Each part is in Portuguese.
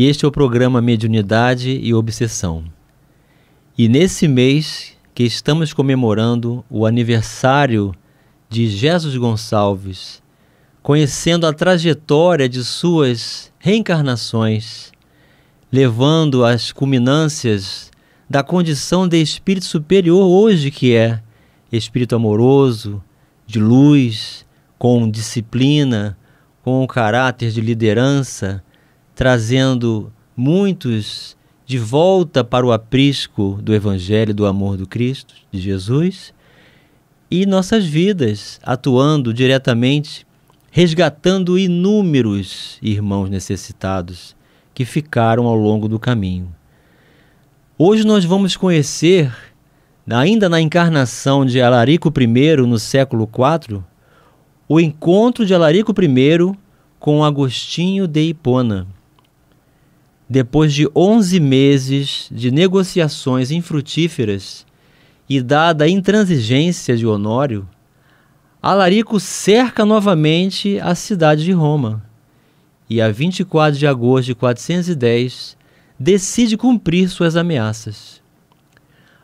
e este é o programa Mediunidade e Obsessão. E nesse mês que estamos comemorando o aniversário de Jesus Gonçalves, conhecendo a trajetória de suas reencarnações, levando as culminâncias da condição de espírito superior hoje que é espírito amoroso, de luz, com disciplina, com o caráter de liderança, trazendo muitos de volta para o aprisco do Evangelho do amor do Cristo, de Jesus, e nossas vidas atuando diretamente, resgatando inúmeros irmãos necessitados que ficaram ao longo do caminho. Hoje nós vamos conhecer, ainda na encarnação de Alarico I no século IV, o encontro de Alarico I com Agostinho de Hipona depois de 11 meses de negociações infrutíferas e dada a intransigência de Honório, Alarico cerca novamente a cidade de Roma e, a 24 de agosto de 410, decide cumprir suas ameaças.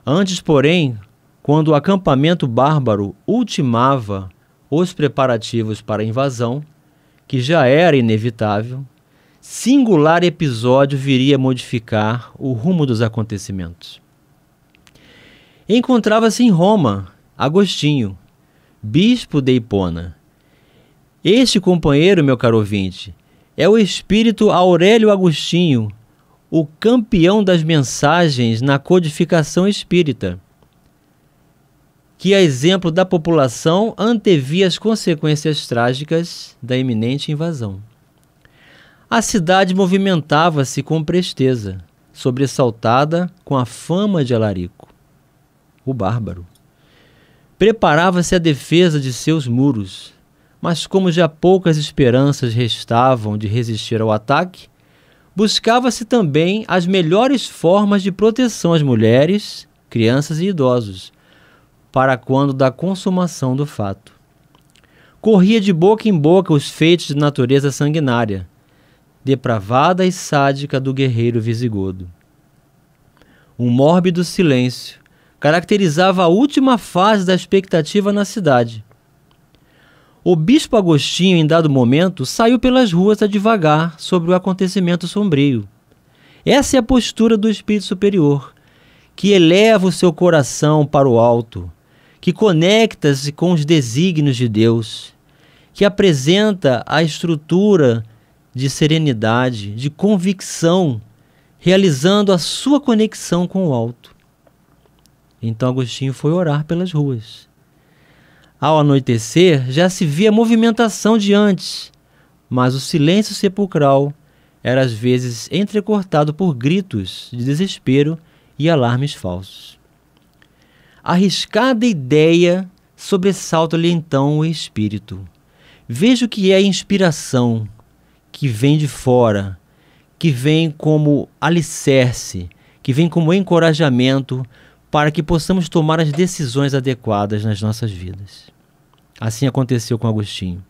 Antes, porém, quando o acampamento bárbaro ultimava os preparativos para a invasão, que já era inevitável, singular episódio viria a modificar o rumo dos acontecimentos. Encontrava-se em Roma Agostinho, bispo de Hipona. Este companheiro, meu caro ouvinte, é o espírito Aurélio Agostinho, o campeão das mensagens na codificação espírita, que, a exemplo da população, antevia as consequências trágicas da iminente invasão. A cidade movimentava-se com presteza, sobressaltada com a fama de Alarico, o bárbaro. Preparava-se à defesa de seus muros, mas como já poucas esperanças restavam de resistir ao ataque, buscava-se também as melhores formas de proteção às mulheres, crianças e idosos, para quando da consumação do fato. Corria de boca em boca os feitos de natureza sanguinária, depravada e sádica do guerreiro visigodo. Um mórbido silêncio caracterizava a última fase da expectativa na cidade. O bispo Agostinho, em dado momento, saiu pelas ruas a divagar sobre o acontecimento sombrio. Essa é a postura do espírito superior, que eleva o seu coração para o alto, que conecta-se com os desígnios de Deus, que apresenta a estrutura de serenidade, de convicção, realizando a sua conexão com o alto. Então Agostinho foi orar pelas ruas. Ao anoitecer, já se via movimentação de antes, mas o silêncio sepulcral era às vezes entrecortado por gritos de desespero e alarmes falsos. A arriscada ideia sobressalta-lhe então o espírito. Veja o que é inspiração, que vem de fora, que vem como alicerce, que vem como encorajamento para que possamos tomar as decisões adequadas nas nossas vidas. Assim aconteceu com Agostinho.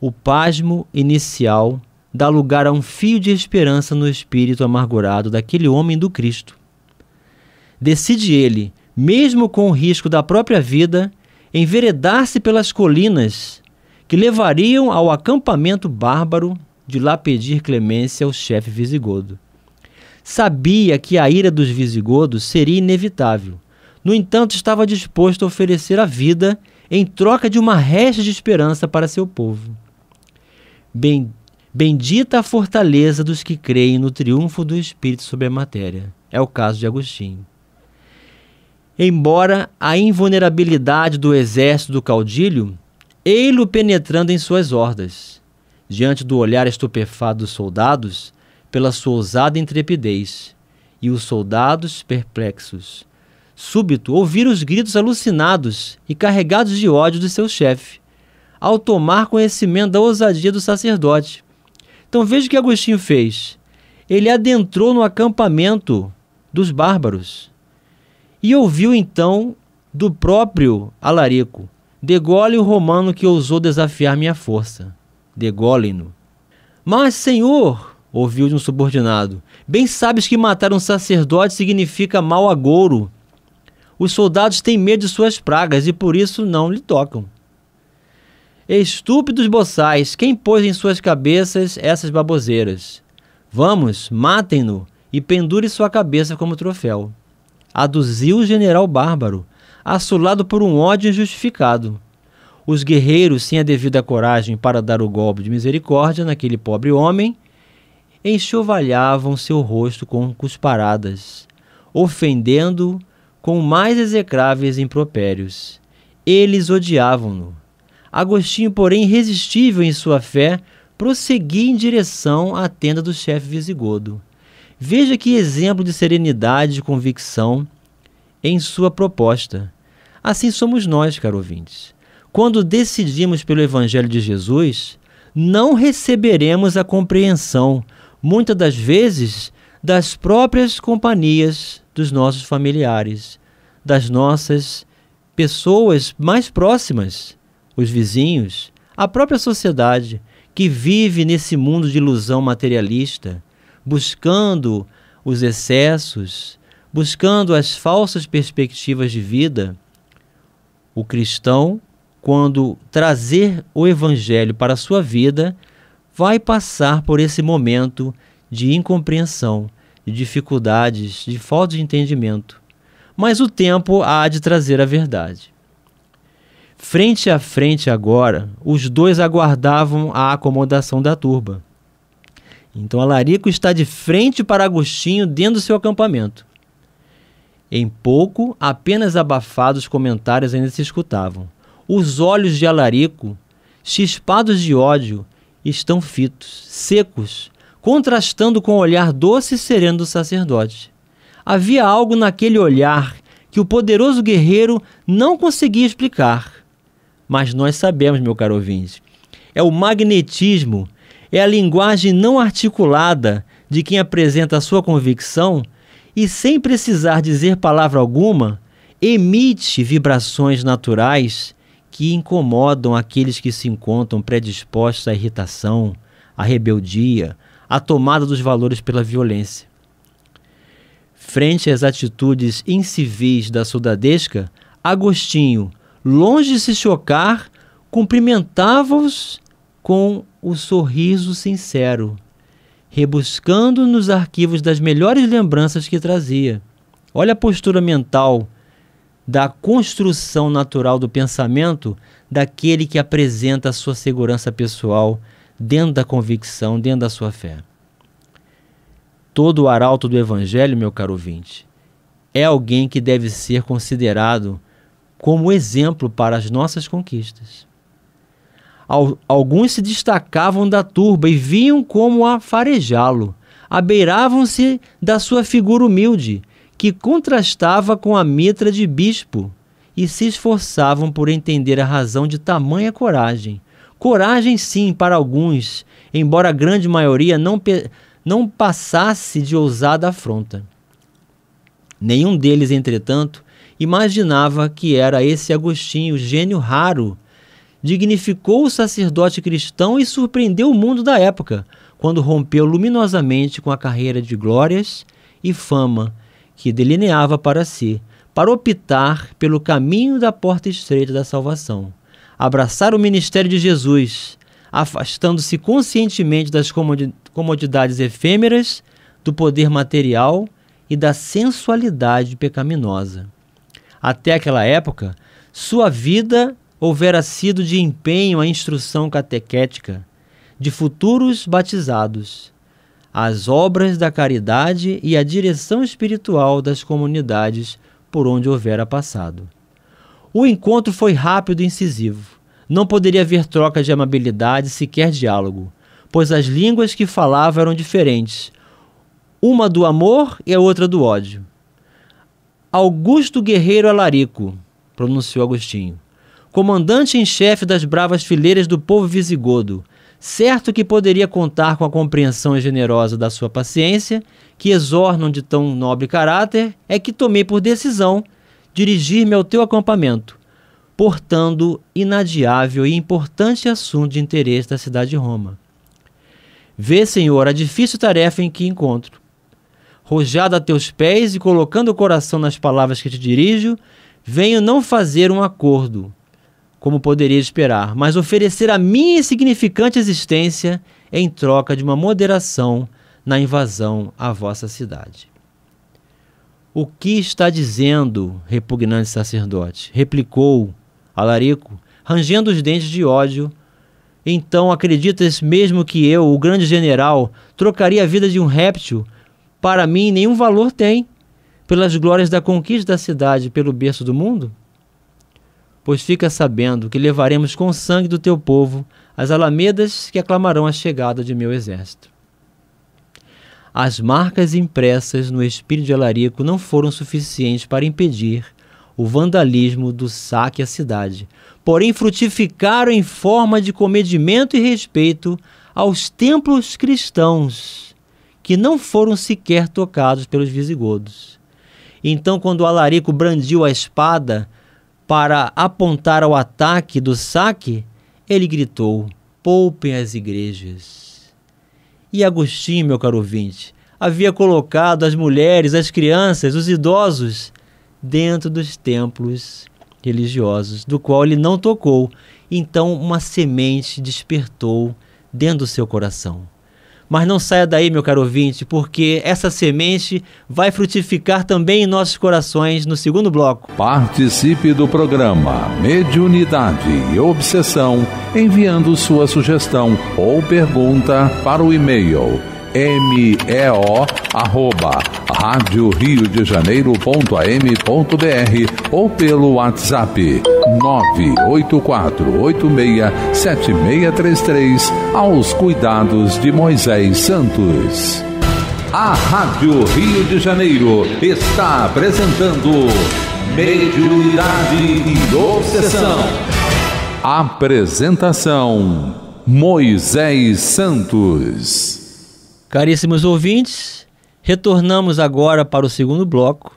O pasmo inicial dá lugar a um fio de esperança no espírito amargurado daquele homem do Cristo. Decide ele, mesmo com o risco da própria vida, enveredar-se pelas colinas que levariam ao acampamento bárbaro de lá pedir clemência ao chefe visigodo. Sabia que a ira dos visigodos seria inevitável. No entanto, estava disposto a oferecer a vida em troca de uma resta de esperança para seu povo. Bem, bendita a fortaleza dos que creem no triunfo do Espírito sobre a matéria. É o caso de Agostinho. Embora a invulnerabilidade do exército do caudilho, ei-lo penetrando em suas hordas diante do olhar estupefado dos soldados, pela sua ousada intrepidez. E os soldados, perplexos, súbito ouviram os gritos alucinados e carregados de ódio de seu chefe, ao tomar conhecimento da ousadia do sacerdote. Então veja o que Agostinho fez. Ele adentrou no acampamento dos bárbaros e ouviu então do próprio Alarico: degole o romano que ousou desafiar minha força degolem-no. Mas, senhor, ouviu de um subordinado, bem sabes que matar um sacerdote significa mau agouro. Os soldados têm medo de suas pragas e por isso não lhe tocam. Estúpidos boçais, quem pôs em suas cabeças essas baboseiras? Vamos, matem-no e pendure sua cabeça como troféu. Aduziu o general bárbaro, assolado por um ódio injustificado os guerreiros, sem a devida coragem para dar o golpe de misericórdia naquele pobre homem, enxovalhavam seu rosto com cusparadas, ofendendo-o com mais execráveis impropérios. Eles odiavam-no. Agostinho, porém, irresistível em sua fé, prosseguia em direção à tenda do chefe visigodo. Veja que exemplo de serenidade e convicção em sua proposta. Assim somos nós, caro ouvintes. Quando decidimos pelo Evangelho de Jesus, não receberemos a compreensão, muitas das vezes, das próprias companhias dos nossos familiares, das nossas pessoas mais próximas, os vizinhos, a própria sociedade que vive nesse mundo de ilusão materialista, buscando os excessos, buscando as falsas perspectivas de vida. O cristão quando trazer o Evangelho para a sua vida, vai passar por esse momento de incompreensão, de dificuldades, de falta de entendimento. Mas o tempo há de trazer a verdade. Frente a frente agora, os dois aguardavam a acomodação da turba. Então Alarico está de frente para Agostinho dentro do seu acampamento. Em pouco, apenas abafados comentários ainda se escutavam. Os olhos de alarico, chispados de ódio, estão fitos, secos, contrastando com o olhar doce e sereno do sacerdote. Havia algo naquele olhar que o poderoso guerreiro não conseguia explicar. Mas nós sabemos, meu caro ouvinte, é o magnetismo, é a linguagem não articulada de quem apresenta a sua convicção e, sem precisar dizer palavra alguma, emite vibrações naturais que incomodam aqueles que se encontram predispostos à irritação, à rebeldia, à tomada dos valores pela violência. Frente às atitudes incivis da soldadesca, Agostinho, longe de se chocar, cumprimentava-os com o sorriso sincero, rebuscando nos arquivos das melhores lembranças que trazia. Olha a postura mental da construção natural do pensamento daquele que apresenta a sua segurança pessoal dentro da convicção, dentro da sua fé. Todo o arauto do Evangelho, meu caro ouvinte, é alguém que deve ser considerado como exemplo para as nossas conquistas. Alguns se destacavam da turba e vinham como a farejá-lo, abeiravam-se da sua figura humilde que contrastava com a mitra de bispo, e se esforçavam por entender a razão de tamanha coragem. Coragem, sim, para alguns, embora a grande maioria não, não passasse de ousada afronta. Nenhum deles, entretanto, imaginava que era esse Agostinho, gênio raro. Dignificou o sacerdote cristão e surpreendeu o mundo da época, quando rompeu luminosamente com a carreira de glórias e fama que delineava para si, para optar pelo caminho da porta estreita da salvação, abraçar o ministério de Jesus, afastando-se conscientemente das comodidades efêmeras, do poder material e da sensualidade pecaminosa. Até aquela época, sua vida houvera sido de empenho à instrução catequética de futuros batizados as obras da caridade e a direção espiritual das comunidades por onde houvera passado. O encontro foi rápido e incisivo. Não poderia haver troca de amabilidade, sequer diálogo, pois as línguas que falavam eram diferentes, uma do amor e a outra do ódio. Augusto Guerreiro Alarico, pronunciou Agostinho, comandante em chefe das bravas fileiras do povo visigodo, Certo que poderia contar com a compreensão generosa da sua paciência, que exornam de tão nobre caráter, é que tomei por decisão dirigir-me ao teu acampamento, portando inadiável e importante assunto de interesse da cidade de Roma. Vê, Senhor, a difícil tarefa em que encontro. Rojado a teus pés e colocando o coração nas palavras que te dirijo, venho não fazer um acordo, como poderia esperar, mas oferecer a minha insignificante existência em troca de uma moderação na invasão à vossa cidade. O que está dizendo, repugnante sacerdote? replicou Alarico, rangendo os dentes de ódio. Então acreditas mesmo que eu, o grande general, trocaria a vida de um réptil? Para mim, nenhum valor tem. Pelas glórias da conquista da cidade, pelo berço do mundo? pois fica sabendo que levaremos com o sangue do teu povo as alamedas que aclamarão a chegada de meu exército. As marcas impressas no espírito de Alarico não foram suficientes para impedir o vandalismo do saque à cidade, porém frutificaram em forma de comedimento e respeito aos templos cristãos, que não foram sequer tocados pelos visigodos. Então, quando Alarico brandiu a espada, para apontar ao ataque do saque, ele gritou: Poupem as igrejas. E Agostinho, meu caro ouvinte, havia colocado as mulheres, as crianças, os idosos dentro dos templos religiosos, do qual ele não tocou. Então, uma semente despertou dentro do seu coração. Mas não saia daí, meu caro ouvinte, porque essa semente vai frutificar também em nossos corações no segundo bloco. Participe do programa Mediunidade e Obsessão, enviando sua sugestão ou pergunta para o e-mail meo arroba rádio Rio de Janeiro ponto am ponto br ou pelo WhatsApp 984867633 aos cuidados de Moisés Santos. A Rádio Rio de Janeiro está apresentando Mediunidade e Obsessão. Apresentação Moisés Santos. Caríssimos ouvintes, retornamos agora para o segundo bloco.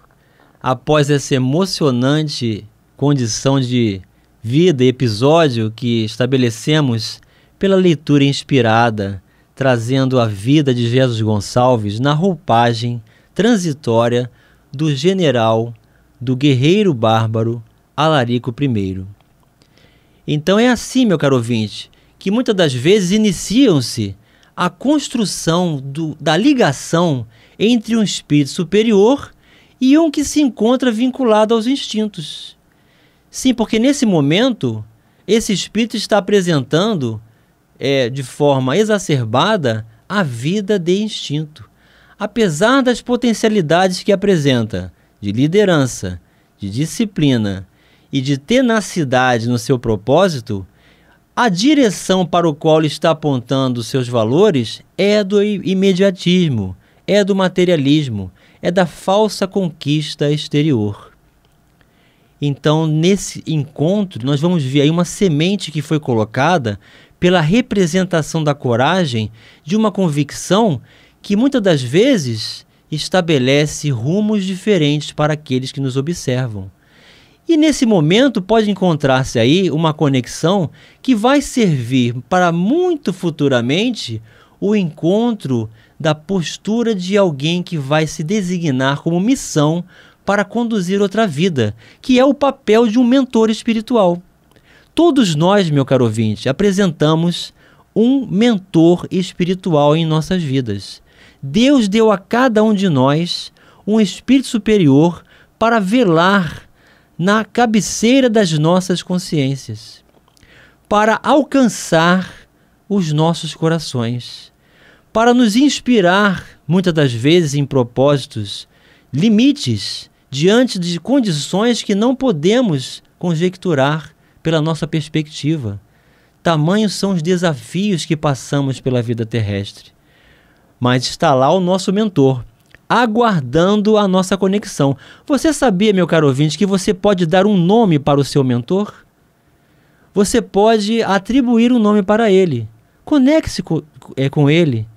Após essa emocionante condição de vida e episódio que estabelecemos pela leitura inspirada, trazendo a vida de Jesus Gonçalves na roupagem transitória do general, do guerreiro bárbaro Alarico I. Então é assim, meu caro ouvinte, que muitas das vezes iniciam-se a construção do, da ligação entre um espírito superior e um que se encontra vinculado aos instintos. Sim, porque nesse momento, esse espírito está apresentando é, de forma exacerbada a vida de instinto. Apesar das potencialidades que apresenta de liderança, de disciplina e de tenacidade no seu propósito, a direção para o qual ele está apontando seus valores é do imediatismo, é do materialismo, é da falsa conquista exterior. Então, nesse encontro, nós vamos ver aí uma semente que foi colocada pela representação da coragem de uma convicção que muitas das vezes estabelece rumos diferentes para aqueles que nos observam. E nesse momento pode encontrar-se aí uma conexão que vai servir para muito futuramente o encontro da postura de alguém que vai se designar como missão para conduzir outra vida, que é o papel de um mentor espiritual. Todos nós, meu caro ouvinte, apresentamos um mentor espiritual em nossas vidas. Deus deu a cada um de nós um espírito superior para velar na cabeceira das nossas consciências, para alcançar os nossos corações, para nos inspirar, muitas das vezes em propósitos, limites diante de condições que não podemos conjecturar pela nossa perspectiva. Tamanhos são os desafios que passamos pela vida terrestre. Mas está lá o nosso mentor aguardando a nossa conexão. Você sabia, meu caro ouvinte, que você pode dar um nome para o seu mentor? Você pode atribuir um nome para ele. Conecte-se com, é, com ele.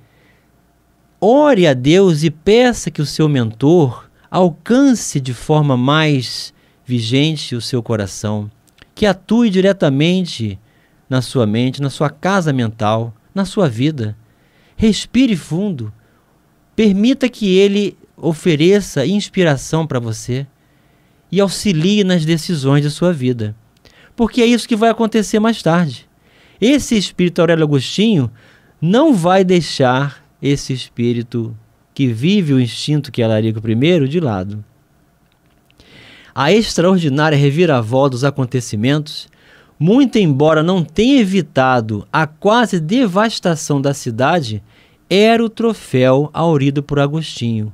Ore a Deus e peça que o seu mentor alcance de forma mais vigente o seu coração, que atue diretamente na sua mente, na sua casa mental, na sua vida. Respire fundo Permita que ele ofereça inspiração para você e auxilie nas decisões da sua vida. Porque é isso que vai acontecer mais tarde. Esse espírito Aurélio Agostinho não vai deixar esse espírito que vive o instinto que é Larico I de lado. A extraordinária reviravolta dos acontecimentos, muito embora não tenha evitado a quase devastação da cidade, era o troféu aurido por Agostinho,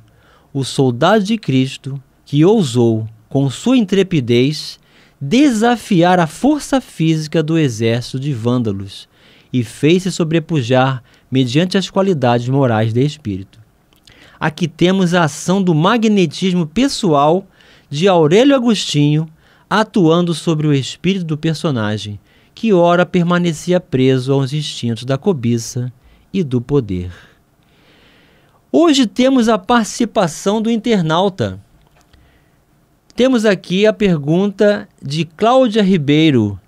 o soldado de Cristo que ousou, com sua intrepidez, desafiar a força física do exército de vândalos e fez-se sobrepujar mediante as qualidades morais de espírito. Aqui temos a ação do magnetismo pessoal de Aurélio Agostinho atuando sobre o espírito do personagem, que ora permanecia preso aos instintos da cobiça e do poder. Hoje temos a participação do internauta. Temos aqui a pergunta de Cláudia Ribeiro,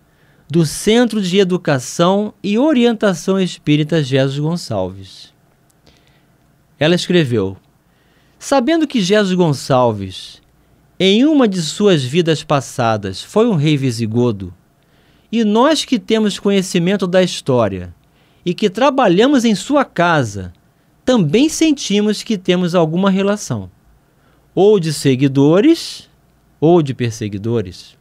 do Centro de Educação e Orientação Espírita Jesus Gonçalves. Ela escreveu: Sabendo que Jesus Gonçalves, em uma de suas vidas passadas, foi um rei visigodo, e nós que temos conhecimento da história, e que trabalhamos em sua casa, também sentimos que temos alguma relação, ou de seguidores, ou de perseguidores.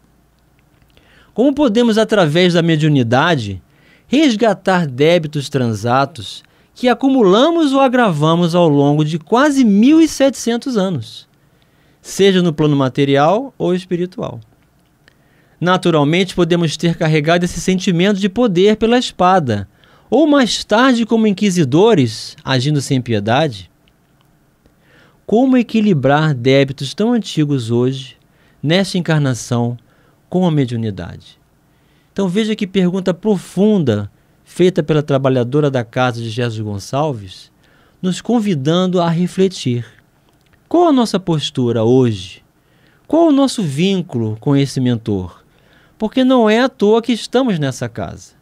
Como podemos, através da mediunidade, resgatar débitos transatos que acumulamos ou agravamos ao longo de quase 1.700 anos, seja no plano material ou espiritual? Naturalmente, podemos ter carregado esse sentimento de poder pela espada ou mais tarde como inquisidores, agindo sem piedade? Como equilibrar débitos tão antigos hoje, nesta encarnação, com a mediunidade? Então veja que pergunta profunda feita pela trabalhadora da casa de Jesus Gonçalves, nos convidando a refletir. Qual a nossa postura hoje? Qual o nosso vínculo com esse mentor? Porque não é à toa que estamos nessa casa.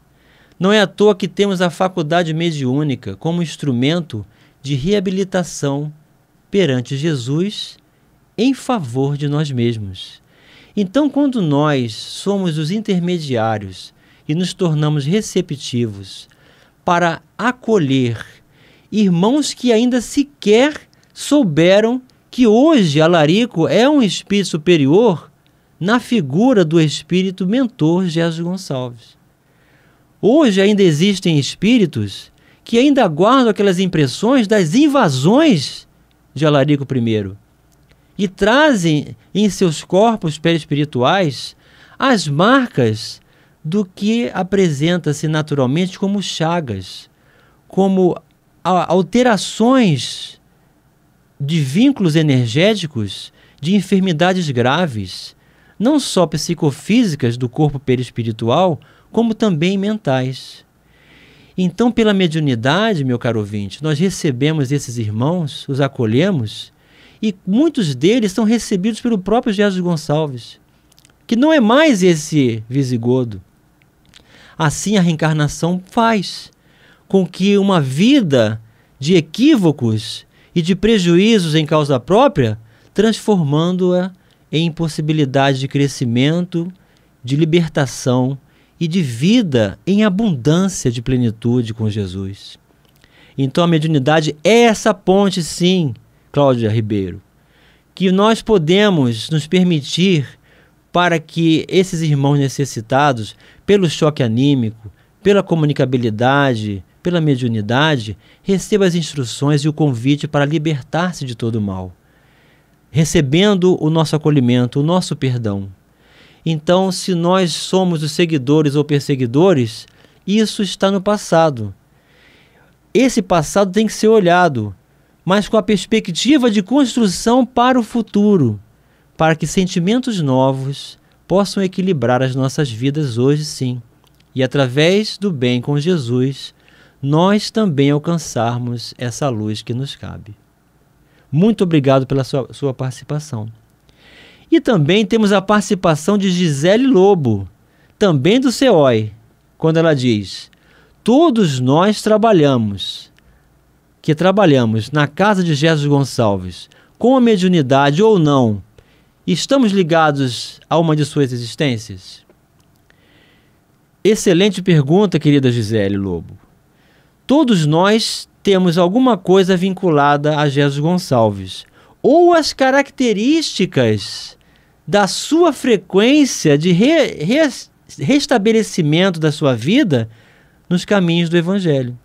Não é à toa que temos a faculdade mediúnica como instrumento de reabilitação perante Jesus em favor de nós mesmos. Então, quando nós somos os intermediários e nos tornamos receptivos para acolher irmãos que ainda sequer souberam que hoje Alarico é um espírito superior na figura do espírito mentor Jesus Gonçalves. Hoje ainda existem espíritos que ainda guardam aquelas impressões das invasões de Alarico I e trazem em seus corpos perispirituais as marcas do que apresenta-se naturalmente como chagas, como alterações de vínculos energéticos de enfermidades graves, não só psicofísicas do corpo perispiritual, como também mentais. Então, pela mediunidade, meu caro ouvinte, nós recebemos esses irmãos, os acolhemos, e muitos deles são recebidos pelo próprio Jesus Gonçalves, que não é mais esse visigodo. Assim, a reencarnação faz com que uma vida de equívocos e de prejuízos em causa própria, transformando-a em possibilidade de crescimento, de libertação e de vida em abundância de plenitude com Jesus. Então a mediunidade é essa ponte, sim, Cláudia Ribeiro, que nós podemos nos permitir para que esses irmãos necessitados, pelo choque anímico, pela comunicabilidade, pela mediunidade, receba as instruções e o convite para libertar-se de todo o mal, recebendo o nosso acolhimento, o nosso perdão. Então, se nós somos os seguidores ou perseguidores, isso está no passado. Esse passado tem que ser olhado, mas com a perspectiva de construção para o futuro, para que sentimentos novos possam equilibrar as nossas vidas hoje, sim, e através do bem com Jesus, nós também alcançarmos essa luz que nos cabe. Muito obrigado pela sua, sua participação. E também temos a participação de Gisele Lobo, também do COI, quando ela diz: Todos nós trabalhamos, que trabalhamos na casa de Jesus Gonçalves, com a mediunidade ou não, estamos ligados a uma de suas existências? Excelente pergunta, querida Gisele Lobo. Todos nós temos alguma coisa vinculada a Jesus Gonçalves, ou as características da sua frequência de re, re, restabelecimento da sua vida nos caminhos do Evangelho.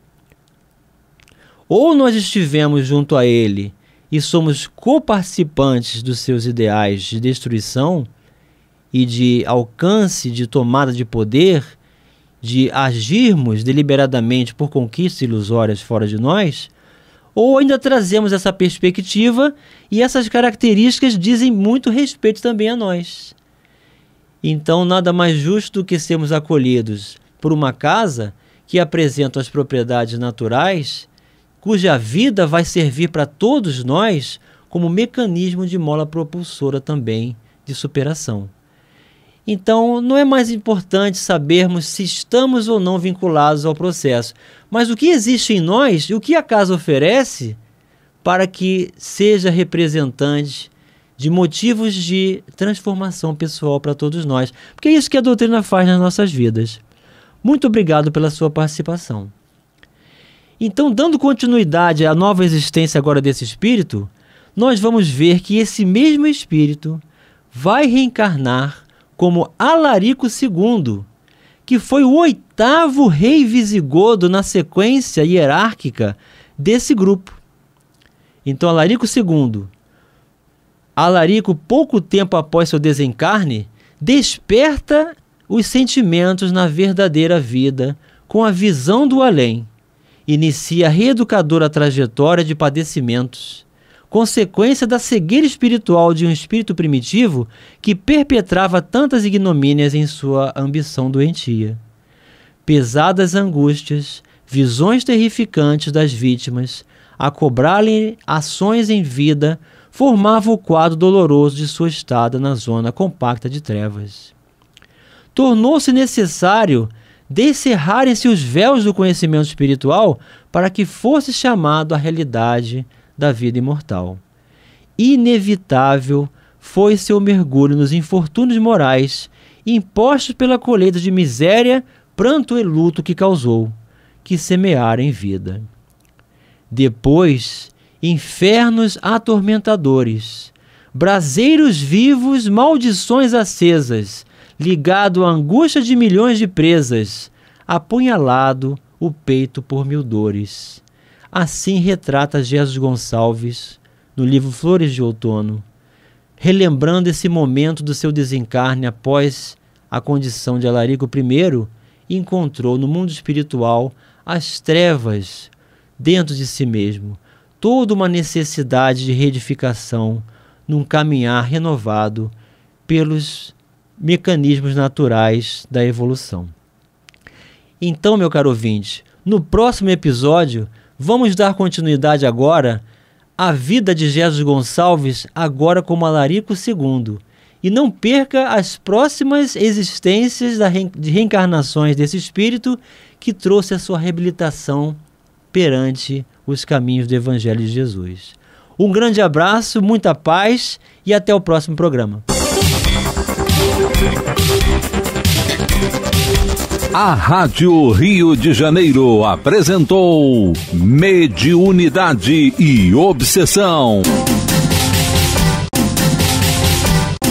Ou nós estivemos junto a Ele e somos coparticipantes dos seus ideais de destruição e de alcance de tomada de poder, de agirmos deliberadamente por conquistas ilusórias fora de nós ou ainda trazemos essa perspectiva e essas características dizem muito respeito também a nós. Então, nada mais justo do que sermos acolhidos por uma casa que apresenta as propriedades naturais, cuja vida vai servir para todos nós como mecanismo de mola propulsora também de superação. Então, não é mais importante sabermos se estamos ou não vinculados ao processo, mas o que existe em nós e o que a casa oferece para que seja representante de motivos de transformação pessoal para todos nós. Porque é isso que a doutrina faz nas nossas vidas. Muito obrigado pela sua participação. Então, dando continuidade à nova existência agora desse espírito, nós vamos ver que esse mesmo espírito vai reencarnar como Alarico II, que foi o oitavo rei visigodo na sequência hierárquica desse grupo. Então, Alarico II. Alarico, pouco tempo após seu desencarne, desperta os sentimentos na verdadeira vida com a visão do além. Inicia a reeducadora trajetória de padecimentos consequência da cegueira espiritual de um espírito primitivo que perpetrava tantas ignomínias em sua ambição doentia. Pesadas angústias, visões terrificantes das vítimas, a cobrar-lhe ações em vida, formava o quadro doloroso de sua estada na zona compacta de trevas. Tornou-se necessário descerrarem-se os véus do conhecimento espiritual para que fosse chamado à realidade da vida imortal. Inevitável foi seu mergulho nos infortúnios morais impostos pela colheita de miséria, pranto e luto que causou, que semeara em vida. Depois, infernos atormentadores, braseiros vivos, maldições acesas, ligado à angústia de milhões de presas, apunhalado o peito por mil dores assim retrata Jesus Gonçalves no livro Flores de Outono, relembrando esse momento do seu desencarne após a condição de Alarico I, encontrou no mundo espiritual as trevas dentro de si mesmo, toda uma necessidade de reedificação num caminhar renovado pelos mecanismos naturais da evolução. Então, meu caro ouvinte, no próximo episódio Vamos dar continuidade agora à vida de Jesus Gonçalves, agora como Alarico II. E não perca as próximas existências reen de reencarnações desse espírito que trouxe a sua reabilitação perante os caminhos do Evangelho de Jesus. Um grande abraço, muita paz e até o próximo programa. A Rádio Rio de Janeiro apresentou Mediunidade e Obsessão.